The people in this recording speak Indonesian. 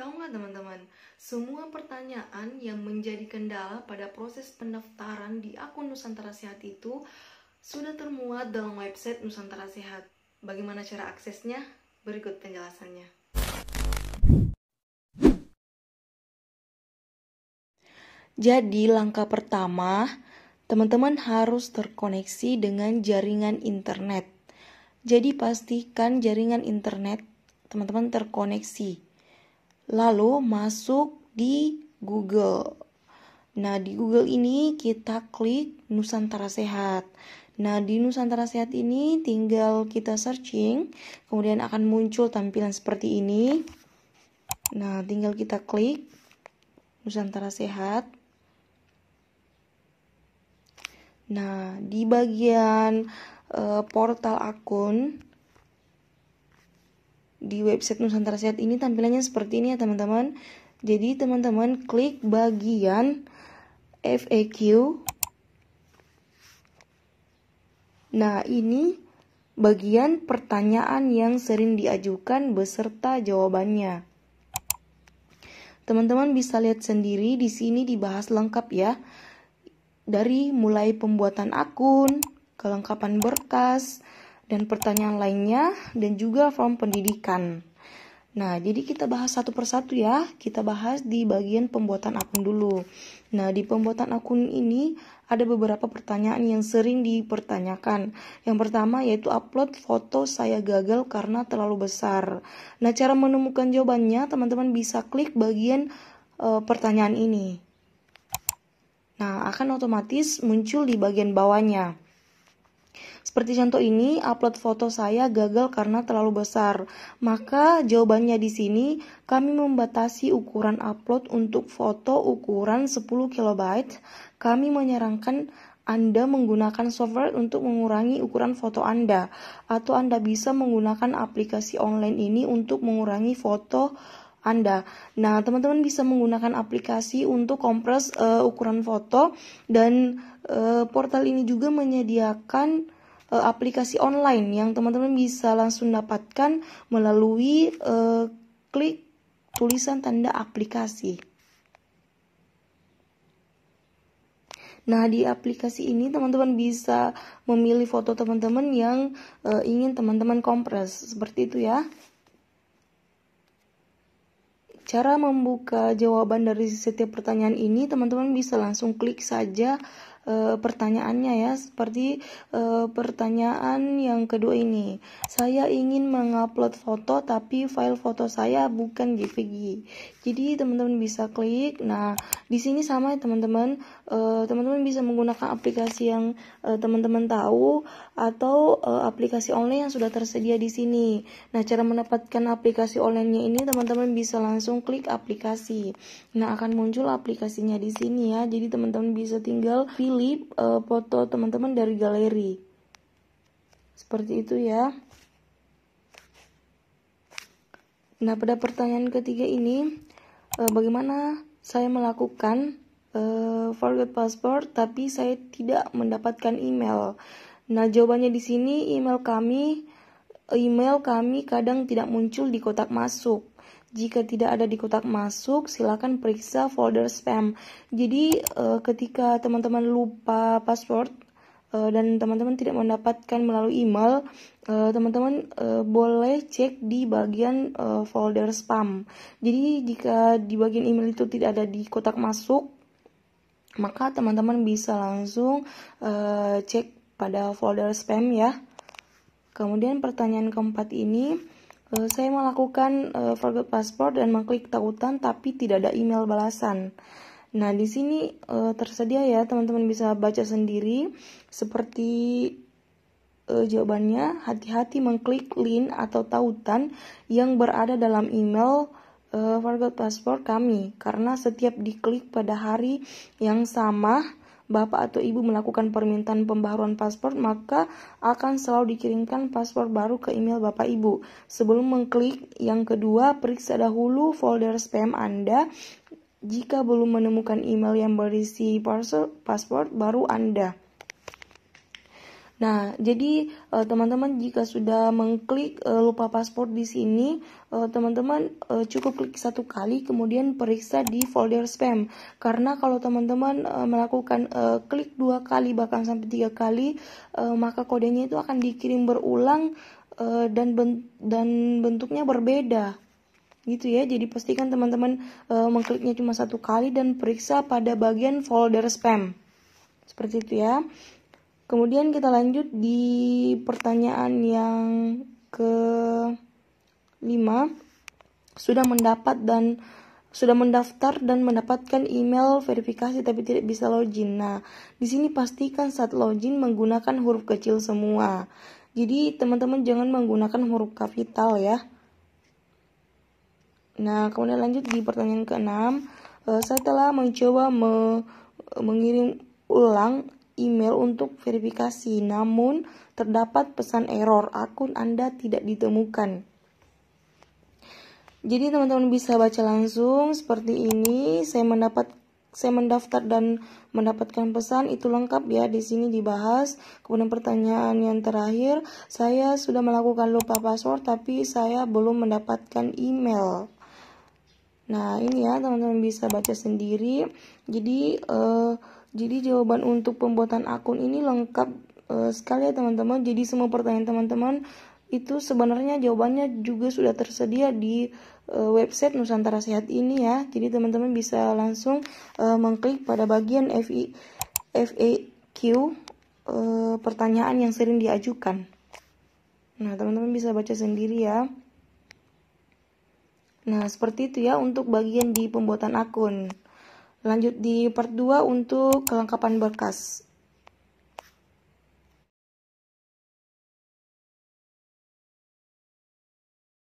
Tahu nggak teman-teman, semua pertanyaan yang menjadi kendala pada proses pendaftaran di akun Nusantara Sehat itu sudah termuat dalam website Nusantara Sehat. Bagaimana cara aksesnya? Berikut penjelasannya. Jadi langkah pertama, teman-teman harus terkoneksi dengan jaringan internet. Jadi pastikan jaringan internet teman-teman terkoneksi lalu masuk di Google. Nah, di Google ini kita klik Nusantara Sehat. Nah, di Nusantara Sehat ini tinggal kita searching, kemudian akan muncul tampilan seperti ini. Nah, tinggal kita klik Nusantara Sehat. Nah, di bagian e, portal akun di website Nusantara Sehat ini tampilannya seperti ini ya teman-teman. Jadi teman-teman klik bagian FAQ. Nah, ini bagian pertanyaan yang sering diajukan beserta jawabannya. Teman-teman bisa lihat sendiri di sini dibahas lengkap ya. Dari mulai pembuatan akun, kelengkapan berkas, dan pertanyaan lainnya dan juga form pendidikan. Nah, jadi kita bahas satu persatu ya. Kita bahas di bagian pembuatan akun dulu. Nah, di pembuatan akun ini ada beberapa pertanyaan yang sering dipertanyakan. Yang pertama yaitu upload foto saya gagal karena terlalu besar. Nah, cara menemukan jawabannya teman-teman bisa klik bagian e, pertanyaan ini. Nah, akan otomatis muncul di bagian bawahnya. Seperti contoh ini, upload foto saya gagal karena terlalu besar. Maka jawabannya di sini, kami membatasi ukuran upload untuk foto ukuran 10 KB. Kami menyarankan anda menggunakan software untuk mengurangi ukuran foto Anda, atau Anda bisa menggunakan aplikasi online ini untuk mengurangi foto anda. Nah, teman-teman bisa menggunakan aplikasi untuk kompres uh, ukuran foto dan uh, portal ini juga menyediakan uh, aplikasi online yang teman-teman bisa langsung dapatkan melalui uh, klik tulisan tanda aplikasi. Nah, di aplikasi ini teman-teman bisa memilih foto teman-teman yang uh, ingin teman-teman kompres, seperti itu ya. Cara membuka jawaban dari setiap pertanyaan ini, teman-teman bisa langsung klik saja e, pertanyaannya ya seperti e, pertanyaan yang kedua ini saya ingin mengupload foto tapi file foto saya bukan JPG jadi teman-teman bisa klik nah di sini sama ya teman-teman eh, teman-teman bisa menggunakan aplikasi yang teman-teman tahu atau e, aplikasi online yang sudah tersedia di sini nah cara mendapatkan aplikasi onlinenya ini teman-teman bisa langsung klik aplikasi nah akan muncul aplikasinya di sini ya jadi teman-teman bisa tinggal pilih pilih uh, foto teman-teman dari galeri seperti itu ya nah pada pertanyaan ketiga ini uh, bagaimana saya melakukan uh, forget password tapi saya tidak mendapatkan email nah jawabannya di sini email kami email kami kadang tidak muncul di kotak masuk jika tidak ada di kotak masuk, silakan periksa folder spam. Jadi, uh, ketika teman-teman lupa password uh, dan teman-teman tidak mendapatkan melalui email, eh, teman-teman uh, boleh cek di bagian folder spam. Jadi, jika di bagian email itu tidak ada di kotak masuk, maka teman-teman bisa langsung cek pada folder spam ya. Kemudian pertanyaan keempat ini Eh, saya melakukan uh, eh, forget passport dan mengklik tautan tapi tidak ada email balasan. Nah, di sini uh, tersedia ya, teman-teman bisa baca sendiri seperti uh, jawabannya, hati-hati mengklik link atau tautan yang berada dalam email uh, forgot password kami karena setiap diklik pada hari yang sama bapak atau ibu melakukan permintaan pembaruan paspor, maka akan selalu dikirimkan paspor baru ke email bapak ibu. Sebelum mengklik yang kedua, periksa dahulu folder spam Anda. Jika belum menemukan email yang berisi paspor, baru Anda Nah, jadi eh, teman-teman jika sudah mengklik eh, lupa paspor di sini, eh, teman-teman cukup klik satu kali kemudian periksa di folder spam. Karena kalau teman-teman melakukan klik dua kali bahkan sampai tiga kali, maka kodenya itu akan dikirim berulang dan dan bentuknya berbeda gitu ya. Jadi pastikan teman-teman mengkliknya cuma satu kali dan periksa pada bagian folder spam. Seperti itu ya. Kemudian kita lanjut di pertanyaan yang ke 5 sudah mendapat dan sudah mendaftar dan mendapatkan email verifikasi tapi tidak bisa login. Nah, di sini pastikan saat login menggunakan huruf kecil semua. Jadi, teman-teman jangan menggunakan huruf kapital ya. Nah, kemudian lanjut di pertanyaan keenam 6 eh, saya telah mencoba me mengirim ulang email untuk verifikasi, namun terdapat pesan error akun Anda tidak ditemukan. Jadi teman-teman bisa baca langsung seperti ini. Saya mendapat saya mendaftar dan mendapatkan pesan itu lengkap ya di sini dibahas. Kemudian pertanyaan yang terakhir, saya sudah melakukan lupa password tapi saya belum mendapatkan email. Nah, ini ya teman-teman bisa baca sendiri. Jadi uh, jadi jawaban untuk pembuatan akun ini lengkap uh, sekali ya teman-teman. Jadi semua pertanyaan teman-teman itu sebenarnya jawabannya juga sudah tersedia di uh, website Nusantara Sehat ini ya. Jadi teman-teman bisa langsung uh, mengklik pada bagian FI FAQ uh, pertanyaan yang sering diajukan. Nah, teman-teman bisa baca sendiri ya. Nah, seperti itu ya untuk bagian di pembuatan akun. Lanjut di part 2 untuk kelengkapan berkas.